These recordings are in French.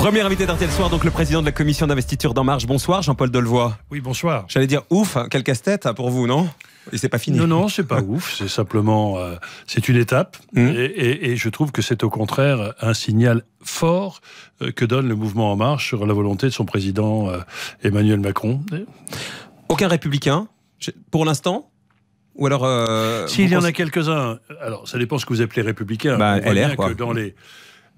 Premier invité d'RTL Soir, donc le président de la commission d'investiture d'En Marche. Bonsoir, Jean-Paul Delevoye. Oui, bonsoir. J'allais dire ouf, hein, quel casse-tête hein, pour vous, non et c'est pas fini. Non, non, c'est pas ouf. C'est simplement, euh, c'est une étape. Hum. Et, je trouve que c'est au contraire un signal fort euh, que donne le mouvement En Marche sur la volonté de son président euh, Emmanuel Macron. Aucun républicain, pour l'instant ou alors. S'il y en a quelques-uns, alors ça dépend ce que vous appelez républicain. Bah, LR, quoi. dans les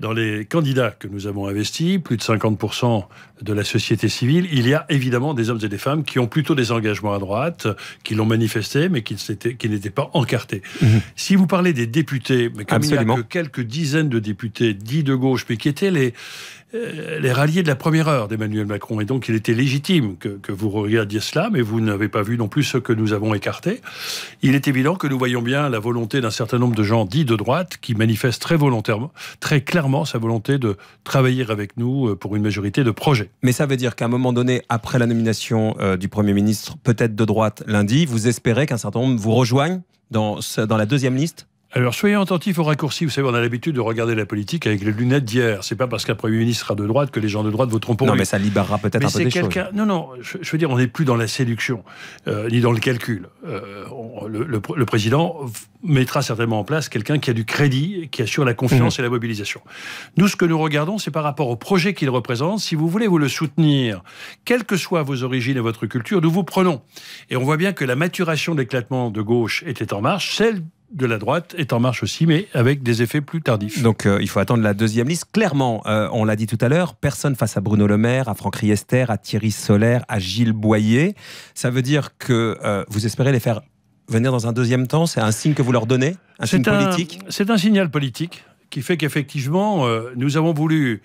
dans les candidats que nous avons investis, plus de 50% de la société civile, il y a évidemment des hommes et des femmes qui ont plutôt des engagements à droite, qui l'ont manifesté, mais qui, n'étaient pas encartés. Mhm. Si vous parlez des députés, mais comme il n'y a que quelques dizaines de députés dits de gauche, mais qui étaient les, euh, les ralliés de la première heure d'Emmanuel Macron. Et donc, il était légitime que, que vous regardiez cela, mais vous n'avez pas vu non plus ce que nous avons écarté. Il est évident que nous voyons bien la volonté d'un certain nombre de gens dits de droite qui manifestent très volontairement, très clairement sa volonté de travailler avec nous euh, pour une majorité de projets. Mais ça veut dire qu'à un moment donné, après la nomination euh, du Premier ministre, peut-être de droite lundi, vous espérez qu'un certain nombre vous rejoignent dans, dans la deuxième liste alors soyez attentifs aux raccourcis. Vous savez, on a l'habitude de regarder la politique avec les lunettes d'hier. C'est pas parce qu'un Premier ministre sera de droite que les gens de droite voteront pour non, mais ça libérera peut-être un peu des choses. Non, non, je, veux dire, on n'est plus dans la séduction, euh, ni dans le calcul. Euh, le, président mettra certainement en place quelqu'un qui a du crédit, qui assure la confiance mmh. et la mobilisation. Nous, ce que nous regardons, c'est par rapport au projet qu'il représente. Si vous voulez vous le soutenir, quelles que soient vos origines et votre culture, nous vous prenons. Et on voit bien que la maturation de l'éclatement de gauche était en marche. Celle de la droite est en marche aussi, mais avec des effets plus tardifs. Donc euh, il faut attendre la deuxième liste. Clairement, euh, on l'a dit tout à l'heure, personne face à Bruno Le Maire, à Franck Riester, à Thierry Solaire, à Gilles Boyer. Ça veut dire que euh, vous espérez les faire venir dans un deuxième temps C'est un signe que vous leur donnez Un signe politique C'est un signal politique qui fait qu'effectivement, nous avons voulu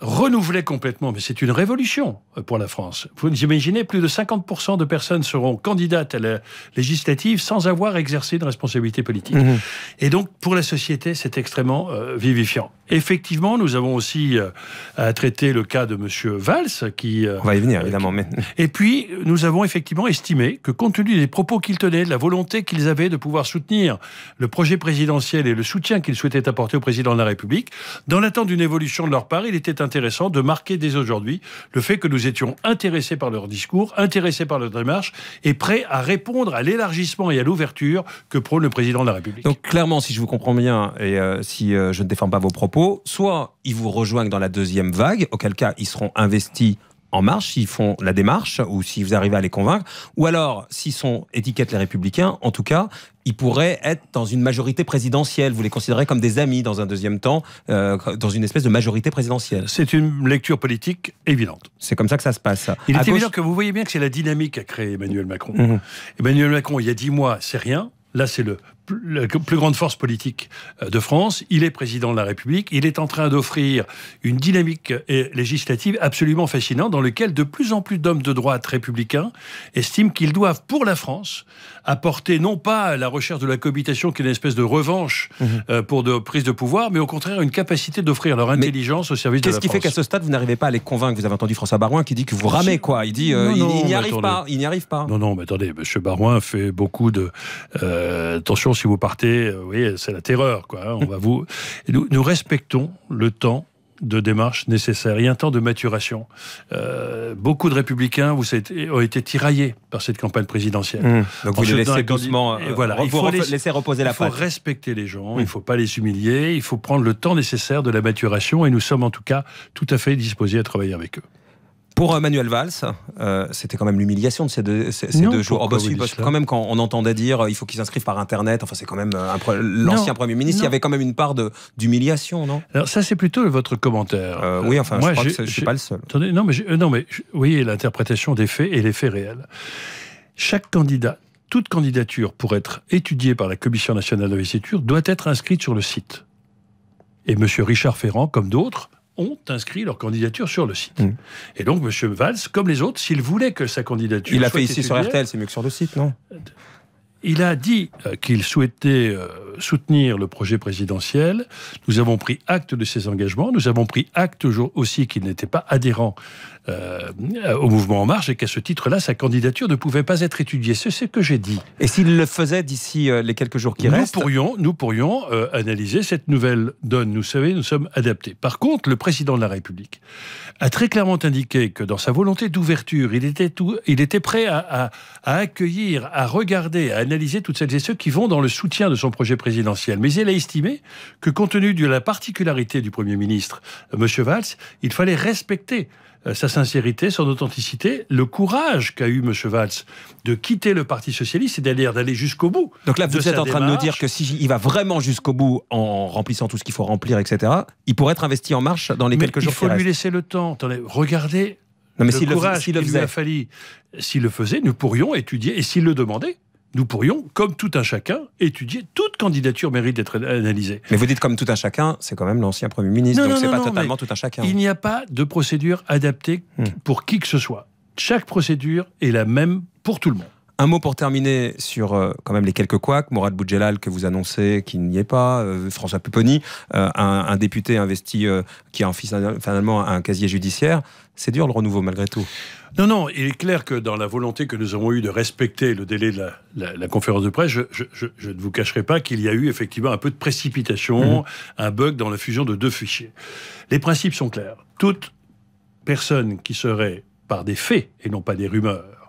renouveler complètement, mais c'est une révolution euh, pour la France. Vous imaginez, plus de 50% de personnes seront candidates à la législative sans avoir exercé de responsabilité politique. Mmh. Et donc, pour la société, c'est extrêmement euh, vivifiant. Effectivement, nous avons aussi euh, traité le cas de M. Valls, qui... Euh, On va y venir, euh, évidemment. Et puis, nous avons effectivement estimé que, compte tenu des propos qu'ils tenaient, de la volonté qu'ils avaient de pouvoir soutenir le projet présidentiel et le soutien qu'ils souhaitaient apporter au président de la République, dans l'attente d'une évolution de leur part, il était intéressant de marquer dès aujourd'hui le fait que nous étions intéressés par leur discours, intéressés par leur démarche, et prêts à répondre à l'élargissement et à l'ouverture que prône le président de la République. Donc, clairement, si je vous comprends bien, et si je ne défends pas vos propos, Soit ils vous rejoignent dans la deuxième vague, auquel cas ils seront investis en marche s'ils font la démarche ou si vous arrivez à les convaincre, ou alors s'ils sont étiquettes les républicains, en tout cas, ils pourraient être dans une majorité présidentielle. Vous les considérez comme des amis dans un deuxième temps, euh, dans une espèce de majorité présidentielle. C'est une lecture politique évidente. C'est comme ça que ça se passe. Il est évident que vous voyez bien que c'est la dynamique qu'a créé Emmanuel Macron. Mmh. Emmanuel Macron, il y a dix mois, c'est rien. Là, c'est le la plus grande force politique euh, de France, il est président de la République, il est en train d'offrir une dynamique euh, législative absolument fascinante dans laquelle de plus en plus d'hommes de droite républicains estiment qu'ils doivent, pour la France, apporter non pas la recherche de la cohabitation qui est une espèce de revanche mhm. euh, pour de prise de pouvoir, mais au contraire une capacité d'offrir leur intelligence au service de la France. Qu'est-ce qui fait qu'à ce stade, vous n'arrivez pas à les convaincre Vous avez entendu François Barouin qui dit que vous ramez, quoi. Il dit il n'y arrive pas, arrive pas. Non, non, mais attendez, M. Barouin fait beaucoup de... attention, si vous partez, euh, c'est la terreur, quoi. Hein, on va vous. Nous, respectons le temps de démarche nécessaire. Il y a un temps de maturation. Euh, beaucoup de républicains ont été tiraillés par cette campagne présidentielle. Mmh. Donc vous les laissez euh, Il faut laisser, reposer la Il faut respecter les gens. Il ne mmh. faut pas les humilier. Il faut prendre le temps nécessaire de la maturation. Et nous sommes en tout cas tout à fait disposés à travailler avec eux. Pour euh, Manuel Valls, euh, c'était quand même l'humiliation de ces deux, jours. Oh, bah, quand même, quand on entendait dire euh, il faut qu'ils s'inscrivent par Internet, enfin, c'est quand même l'ancien Premier ministre, il y avait quand même une part d'humiliation, non Alors, ça, c'est plutôt votre commentaire. oui, enfin, je ne suis pas le seul. Attendez, non, mais, non, mais vous voyez l'interprétation des faits et les faits réels. Chaque candidat, toute candidature pour être étudiée par la Commission nationale d'investiture doit être inscrite sur le site. Et M. Richard Ferrand, comme d'autres, ont inscrit leur candidature sur le site. Mm. Et donc, M. Valls, comme les autres, s'il voulait que sa candidature. Il l'a a fait ici sur RTL, c'est mieux que sur le site, non euh, il a dit euh, qu'il souhaitait euh, soutenir le projet présidentiel. Nous avons pris acte de ses engagements. Nous avons pris acte aussi qu'il n'était pas adhérent euh, au mouvement En Marche et qu'à ce titre-là, sa candidature ne pouvait pas être étudiée. C'est ce que j'ai dit. Et s'il le faisait d'ici les quelques jours qui nous pourrions, Nous pourrions analyser cette nouvelle donne. Nous savez, nous sommes adaptés. Par contre, le président de la République a très clairement indiqué que dans sa volonté d'ouverture, il était, il était prêt à, à accueillir, à regarder, à analyser toutes celles et ceux qui vont dans le soutien de son projet présidentiel. Mais elle a estimé que compte tenu de la particularité du Premier ministre, euh, M. Valls, il fallait respecter euh, sa sincérité, son authenticité, le courage qu'a eu M. Valls de quitter le Parti Socialiste, et à d'aller jusqu'au bout. Donc là, vous êtes en train de nous dire que s'il va vraiment jusqu'au bout en remplissant tout ce qu'il faut remplir, etc., il pourrait être investi en marche dans les quelques jours qui Il faut lui laisser le temps. Attendez, regardez mais le courage qu'il lui a fallu. S'il le faisait, nous pourrions étudier, et s'il le demandait, nous pourrions, comme tout un chacun, étudier. Toute candidature mérite d'être analysée. Mais vous dites comme tout un chacun, c'est quand même l'ancien Premier ministre, donc c'est pas totalement tout un chacun. Il n'y a pas de procédure adaptée hmm. pour qui que ce soit. Chaque procédure est la même pour tout le monde. Un mot pour terminer sur euh, quand même les quelques couacs. Mourad Boudjelal, que vous annoncez, qui n'y est pas. Euh, François Pupponi, euh, un, député investi qui a finalement un casier judiciaire. C'est dur le renouveau malgré tout. Non, non, il est clair que dans la volonté que nous avons eue de respecter le délai de la, conférence de presse, je, ne vous cacherai pas qu'il y a eu effectivement un peu de précipitation, mhm. un bug dans la fusion de deux fichiers. Les principes sont clairs. Toute personne qui serait, par des faits et non pas des rumeurs,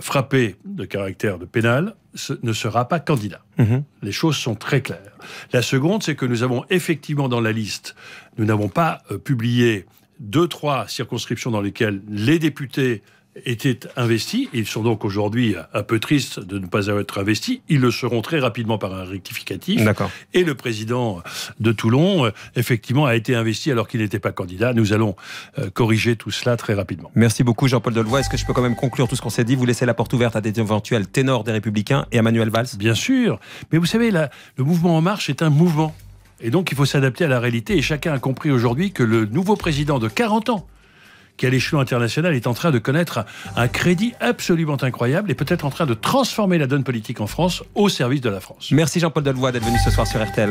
frappé de caractère de pénal ne sera pas candidat. Mhm. Les choses sont très claires. La seconde, c'est que nous avons effectivement dans la liste, nous n'avons pas euh, publié deux, trois circonscriptions dans lesquelles les députés étaient investis, ils sont donc aujourd'hui un peu tristes de ne pas être investis, ils le seront très rapidement par un rectificatif. Et le président de Toulon, euh, effectivement, a été investi alors qu'il n'était pas candidat. Nous allons euh, corriger tout cela très rapidement. Merci beaucoup Jean-Paul Delevoye. Est-ce que je peux quand même conclure tout ce qu'on s'est dit Vous laissez la porte ouverte à des éventuels ténors des Républicains et à Manuel Valls Bien sûr. Mais vous savez, le mouvement En Marche est un mouvement. Et donc, il faut s'adapter à la réalité. Et chacun a compris aujourd'hui que le nouveau président de 40 ans, qui à l'échelon international est en train de connaître un crédit absolument incroyable et peut-être en train de transformer la donne politique en France au service de la France. Merci Jean-Paul Delvoye d'être venu ce soir sur RTL.